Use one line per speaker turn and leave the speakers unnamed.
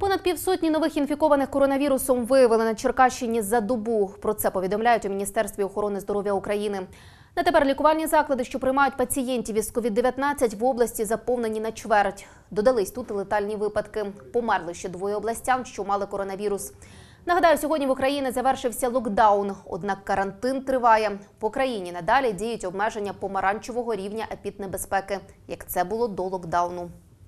Понад півсотні нових інфікованих коронавірусом виявили на Черкащині за добу. Про це повідомляють у Міністерстві охорони здоров'я України. На тепер лікувальні заклади, що приймають пацієнтів із COVID-19 в області заповнені на чверть. Додались тут летальні випадки. Померли ще двоє областян, що мали коронавірус. Нагадаю, сьогодні в Україні завершився локдаун, однак карантин триває. В Україні надалі діють обмеження помаранчевого рівня епіднебезпеки, як це було до локдауну.